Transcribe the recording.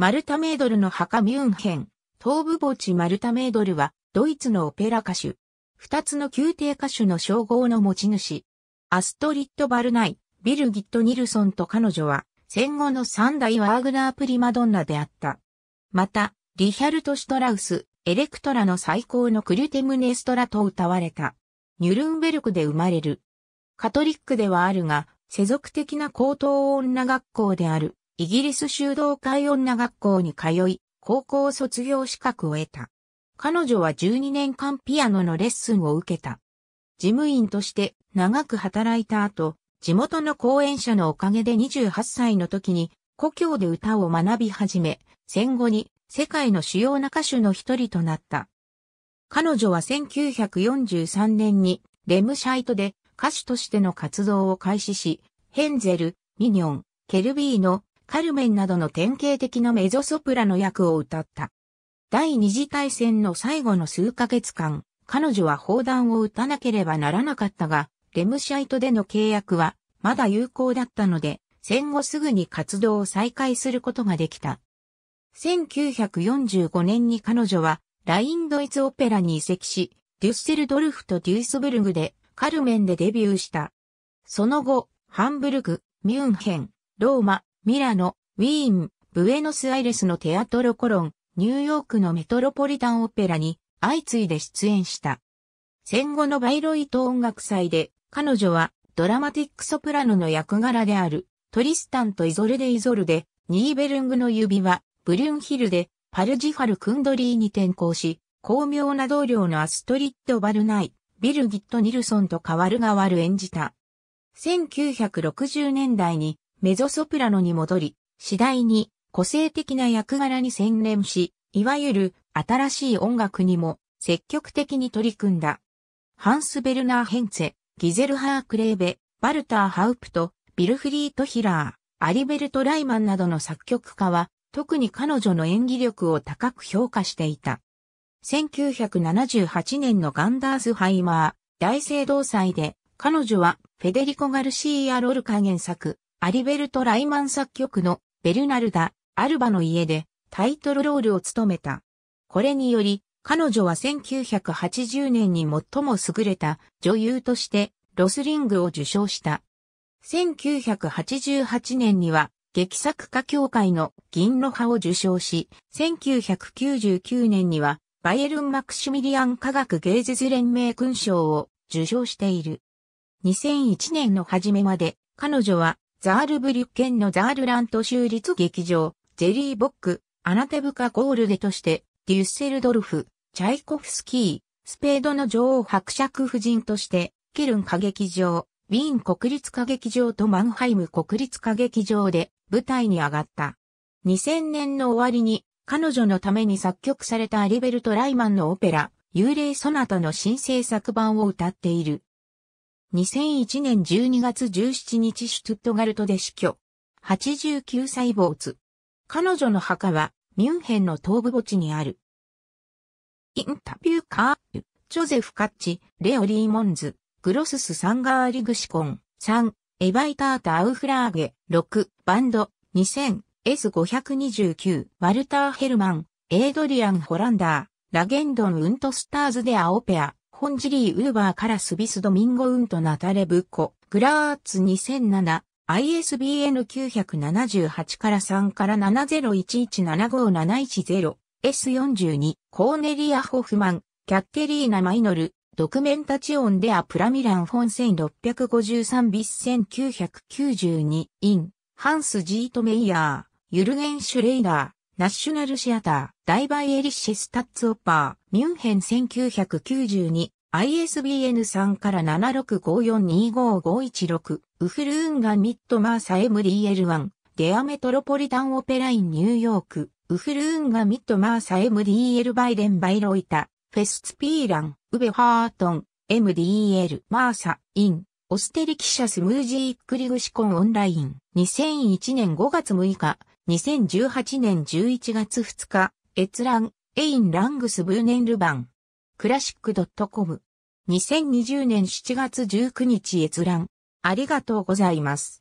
マルタメードルの墓ミュンヘン、東部墓地マルタメードルは、ドイツのオペラ歌手。二つの宮廷歌手の称号の持ち主。アストリッド・バルナイ、ビルギット・ニルソンと彼女は、戦後の三大ワーグナープリマドンナであった。また、リヒャルト・シュトラウス、エレクトラの最高のクリュテムネストラと歌われた。ニュルンベルクで生まれる。カトリックではあるが、世俗的な高等女学校であるイギリス修道会女学校に通い、高校卒業資格を得た。彼女は12年間ピアノのレッスンを受けた。事務員として長く働いた後、地元の講演者のおかげで28歳の時に故郷で歌を学び始め、戦後に世界の主要な歌手の一人となった。彼女は1943年にレムシャイトで歌手としての活動を開始し、ヘンゼル、ミニョン、ケルビーのカルメンなどの典型的なメゾソプラの役を歌った。第二次大戦の最後の数ヶ月間、彼女は砲弾を撃たなければならなかったが、レムシャイトでの契約はまだ有効だったので、戦後すぐに活動を再開することができた。1945年に彼女はラインドイツオペラに移籍し、デュッセルドルフとデュースブルグでカルメンでデビューした。その後、ハンブルグ、ミュンヘン、ローマ、ミラノ、ウィーン、ブエノスアイレスのテアトロコロン、ニューヨークのメトロポリタンオペラに相次いで出演した。戦後のバイロイト音楽祭で彼女はドラマティックソプラノの役柄であるトリスタンとイゾルデイゾルで、ニーベルングの指輪、ブリュンヒルで、パルジファル・クンドリーに転校し、巧妙な同僚のアストリッド・バルナイ、ビルギット・ニルソンと変わる代わる演じた。1960年代にメゾソプラノに戻り、次第に個性的な役柄に専念し、いわゆる新しい音楽にも積極的に取り組んだ。ハンス・ベルナー・ヘンツェ、ギゼル・ハー・クレーベ、バルター・ハウプト、ビルフリート・ヒラー、アリベルト・ライマンなどの作曲家は、特に彼女の演技力を高く評価していた。1978年のガンダースハイマー大聖堂祭で彼女はフェデリコ・ガルシーア・ロルカ原作アリベルト・ライマン作曲のベルナルダ・アルバの家でタイトルロールを務めた。これにより、彼女は1980年に最も優れた女優としてロスリングを受賞した。1988年には劇作家協会の銀の葉を受賞し、1999年にはバイエルン・マクシミリアン科学芸術連盟勲章を受賞している。2001年の初めまで彼女はザールブリュッケンのザールラント州立劇場、ゼリーボック、アナテブカ・ゴールデとして、デュッセルドルフ、チャイコフスキー、スペードの女王伯爵夫人として、ケルン歌劇場、ウィーン国立歌劇場とマンハイム国立歌劇場で舞台に上がった。2000年の終わりに彼女のために作曲されたアリベルト・ライマンのオペラ、幽霊ソナタの新制作版を歌っている。2001年12月17日シュトゥットガルトで死去。89歳坊主。彼女の墓は、ミュンヘンの東部墓地にある。インタビューカー、ジョゼフ・カッチ、レオリー・モンズ、グロスス・サンガーリグシコン、3、エバイタータ・アウフラーゲ、6、バンド、2000、S529、ワルター・ヘルマン、エイドリアン・ホランダー、ラゲンドン・ウントスターズ・でアオペア。ホンジリー・ウーバー・からス・ビス・ドミンゴ・ウント・ナタレ・ブッコ、グラーツ2007、ISBN 978から3から7011757110 S42 コーネリア・ホフマン、キャッテリーナ・マイノル、ドクメンタチオン・デア・プラミラン・フォン1653ビス1992イン、ハンス・ジート・メイヤー、ユルゲン・シュレイダー、ナッショナルシアター、ダイバイエリッシェ・スタッツ・オッパー、ミュンヘン1992 ISBN3 から7654255516、ウフルーンガミットマーサ MDL1、デアメトロポリタンオペラインニューヨーク、ウフルーンガミットマーサ MDL バイデンバイロイタ、フェスツピーラン、ウベハートン、MDL マーサ、イン、オステリキシャスムージークリグシコンオンライン、2001年5月6日、2018年11月2日、閲覧、エインラングスブーネンルバン。クラシック .com。2020年7月19日閲覧。ありがとうございます。